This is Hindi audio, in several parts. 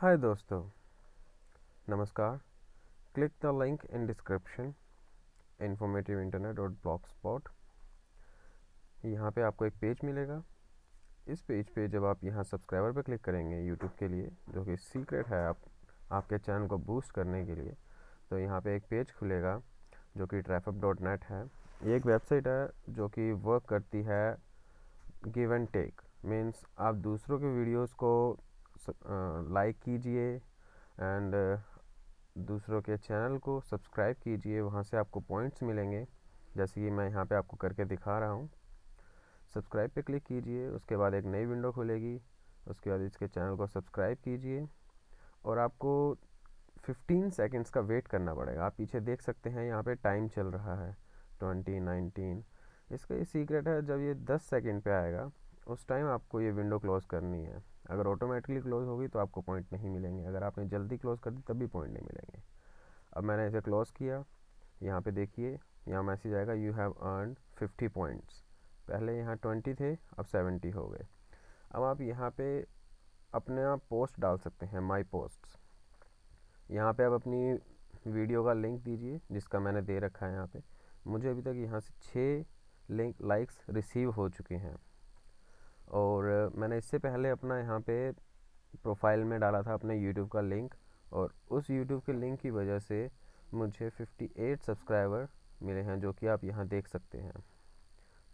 हाय दोस्तों नमस्कार click the link in description informative internet dot blogspot यहाँ पर आपको एक पेज मिलेगा इस पेज पे जब आप यहाँ सब्सक्राइबर पर क्लिक करेंगे यूट्यूब के लिए जो कि सीक्रेट है आप आपके चैनल को बूस्ट करने के लिए तो यहाँ पे एक पेज खुलेगा जो कि ट्रैफअप डॉट नेट है ये एक वेबसाइट है जो कि वर्क करती है गिव एंड टेक मीन्स आप दूसरों के वीडियोज़ को लाइक कीजिए एंड दूसरों के चैनल को सब्सक्राइब कीजिए वहाँ से आपको पॉइंट्स मिलेंगे जैसे कि मैं यहाँ पे आपको करके दिखा रहा हूँ सब्सक्राइब पे क्लिक कीजिए उसके बाद एक नई विंडो खुलेगी उसके बाद इसके चैनल को सब्सक्राइब कीजिए और आपको 15 सेकंड्स का वेट करना पड़ेगा आप पीछे देख सकते हैं यहाँ पे टाइम चल रहा है ट्वेंटी नाइनटीन इसका ये सीक्रेट है जब ये दस सेकेंड पर आएगा उस टाइम आपको ये विंडो क्लोज़ करनी है अगर ऑटोमेटिकली क्लोज़ होगी तो आपको पॉइंट नहीं मिलेंगे अगर आपने जल्दी क्लोज़ कर दी तब भी पॉइंट नहीं मिलेंगे अब मैंने इसे क्लोज़ किया यहाँ पे देखिए यहाँ मैसेज आएगा यू हैव अर्न 50 पॉइंट्स पहले यहाँ 20 थे अब 70 हो गए अब आप यहाँ पे अपना पोस्ट डाल सकते हैं माई पोस्ट यहाँ पर आप अपनी वीडियो का लिंक दीजिए जिसका मैंने दे रखा है यहाँ पर मुझे अभी तक यहाँ से छः लिंक लाइक्स रिसीव हो चुके हैं और मैंने इससे पहले अपना यहाँ पे प्रोफाइल में डाला था अपने यूट्यूब का लिंक और उस यूट्यूब के लिंक की वजह से मुझे 58 सब्सक्राइबर मिले हैं जो कि आप यहाँ देख सकते हैं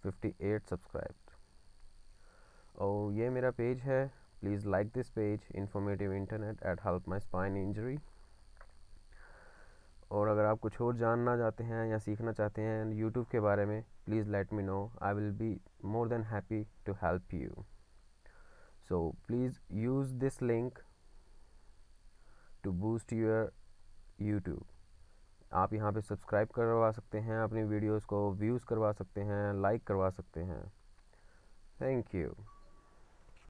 58 सब्सक्राइब और ये मेरा पेज है please like this page informative internet at help my spine injury और अगर आप कुछ और जानना चाहते हैं या सीखना चाहते हैं यूट्यूब के बारे में please let me know I will be more than happy to help you so please use this link to boost your YouTube आप यहाँ पे सब्सक्राइब करवा सकते हैं अपनी वीडियोस को व्यूज़ करवा सकते हैं लाइक करवा सकते हैं थैंक यू